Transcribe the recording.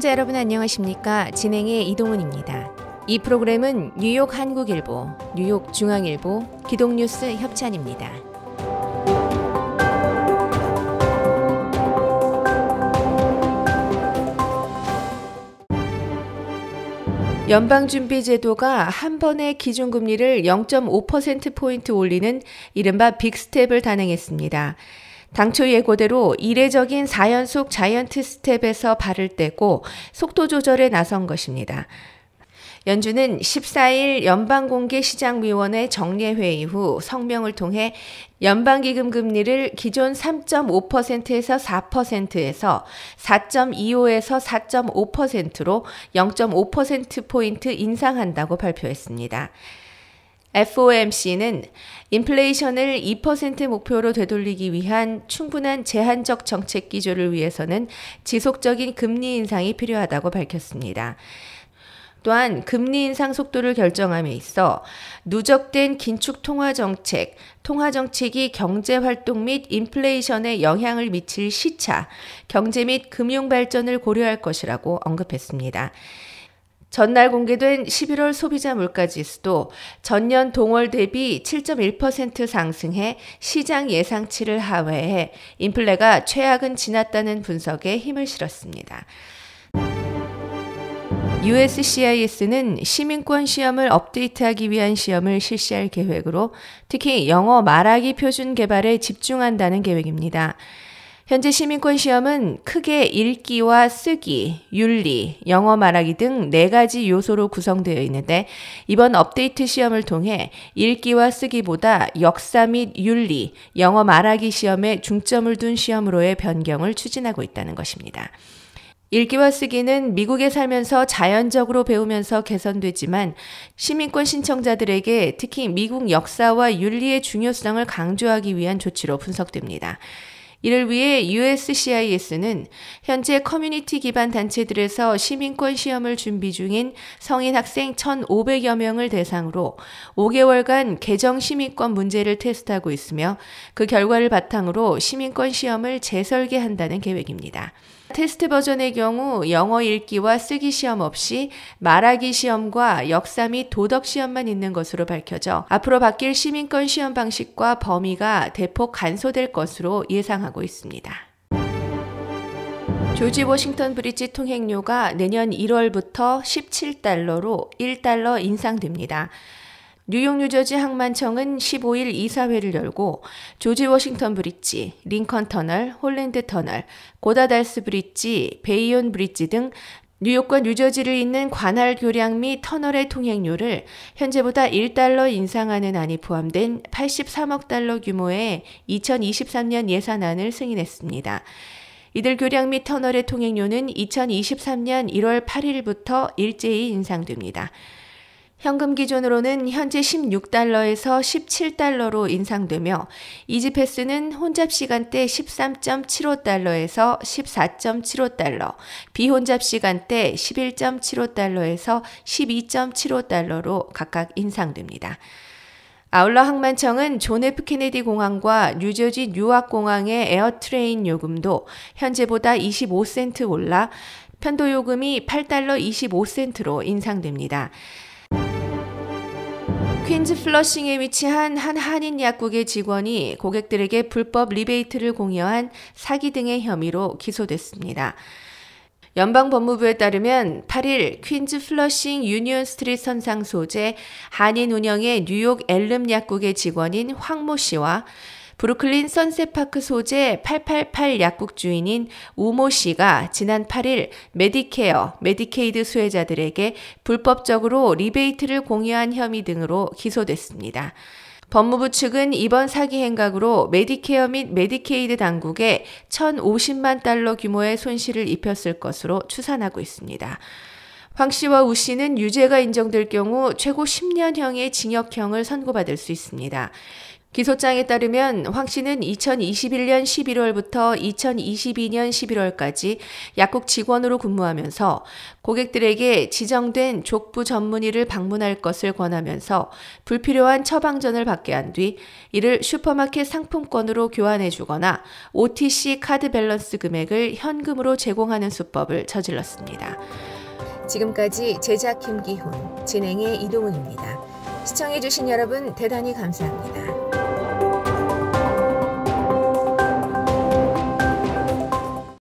시청자 여러분 안녕하십니까? 진행의 이동훈입니다. 이 프로그램은 뉴욕 한국일보, 뉴욕 중앙일보, 기동뉴스 협찬입니다. 연방준비제도가 한 번에 기준금리를 0.5%포인트 올리는 이른바 빅스텝을 단행했습니다. 당초 예고대로 이례적인 4연속 자이언트 스텝에서 발을 떼고 속도 조절에 나선 것입니다. 연준은 14일 연방공개시장위원회 정례회 이후 성명을 통해 연방기금 금리를 기존 3.5%에서 4%에서 4.25에서 4.5%로 0.5%포인트 인상한다고 발표했습니다. FOMC는 인플레이션을 2% 목표로 되돌리기 위한 충분한 제한적 정책 기조를 위해서는 지속적인 금리 인상이 필요하다고 밝혔습니다. 또한 금리 인상 속도를 결정함에 있어 누적된 긴축 통화 정책, 통화 정책이 경제 활동 및 인플레이션에 영향을 미칠 시차, 경제 및 금융 발전을 고려할 것이라고 언급했습니다. 전날 공개된 11월 소비자 물가 지수도 전년 동월 대비 7.1% 상승해 시장 예상치를 하회해 인플레가 최악은 지났다는 분석에 힘을 실었습니다. USCIS는 시민권 시험을 업데이트하기 위한 시험을 실시할 계획으로 특히 영어 말하기 표준 개발에 집중한다는 계획입니다. 현재 시민권 시험은 크게 읽기와 쓰기, 윤리, 영어 말하기 등 네 가지 요소로 구성되어 있는데 이번 업데이트 시험을 통해 읽기와 쓰기보다 역사 및 윤리, 영어 말하기 시험에 중점을 둔 시험으로의 변경을 추진하고 있다는 것입니다. 읽기와 쓰기는 미국에 살면서 자연적으로 배우면서 개선되지만 시민권 신청자들에게 특히 미국 역사와 윤리의 중요성을 강조하기 위한 조치로 분석됩니다. 이를 위해 USCIS는 현재 커뮤니티 기반 단체들에서 시민권 시험을 준비 중인 성인 학생 1,500여 명을 대상으로 5개월간 개정 시민권 문제를 테스트하고 있으며 그 결과를 바탕으로 시민권 시험을 재설계한다는 계획입니다. 테스트 버전의 경우 영어 읽기와 쓰기 시험 없이 말하기 시험과 역사 및 도덕 시험만 있는 것으로 밝혀져 앞으로 바뀔 시민권 시험 방식과 범위가 대폭 간소될 것으로 예상하고 있습니다. 조지 워싱턴 브릿지 통행료가 내년 1월부터 17달러로 1달러 인상됩니다. 뉴욕 뉴저지 항만청은 15일 이사회를 열고 조지 워싱턴 브릿지, 링컨 터널, 홀랜드 터널, 고다달스 브릿지, 베이온 브릿지 등 뉴욕과 뉴저지를 잇는 관할 교량 및 터널의 통행료를 현재보다 1달러 인상하는 안이 포함된 83억 달러 규모의 2023년 예산안을 승인했습니다. 이들 교량 및 터널의 통행료는 2023년 1월 8일부터 일제히 인상됩니다. 현금 기준으로는 현재 16달러에서 17달러로 인상되며 이지패스는 혼잡 시간대 13.75달러에서 14.75달러, 비혼잡 시간대 11.75달러에서 12.75달러로 각각 인상됩니다. 아울러 항만청은 존 F 케네디 공항과 뉴저지 뉴악 공항의 에어트레인 요금도 현재보다 25센트 올라 편도 요금이 8달러 25센트로 인상됩니다. 퀸즈 플러싱에 위치한 한 한인 약국의 직원이 고객들에게 불법 리베이트를 공여한 사기 등의 혐의로 기소됐습니다. 연방 법무부에 따르면 8일 퀸즈 플러싱 유니온 스트리트 선상 소재 한인 운영의 뉴욕 엘름 약국의 직원인 황 모 씨와 브루클린 선셋파크 소재 888 약국 주인인 우모 씨가 지난 8일 메디케어, 메디케이드 수혜자들에게 불법적으로 리베이트를 공유한 혐의 등으로 기소됐습니다. 법무부 측은 이번 사기 행각으로 메디케어 및 메디케이드 당국에 1,050만 달러 규모의 손실을 입혔을 것으로 추산하고 있습니다. 황 씨와 우 씨는 유죄가 인정될 경우 최고 10년형의 징역형을 선고받을 수 있습니다. 기소장에 따르면 황 씨는 2021년 11월부터 2022년 11월까지 약국 직원으로 근무하면서 고객들에게 지정된 족부 전문의를 방문할 것을 권하면서 불필요한 처방전을 받게 한 뒤 이를 슈퍼마켓 상품권으로 교환해 주거나 OTC 카드 밸런스 금액을 현금으로 제공하는 수법을 저질렀습니다. 지금까지 제작 김기훈, 진행의 이동훈입니다. 시청해주신 여러분 대단히 감사합니다.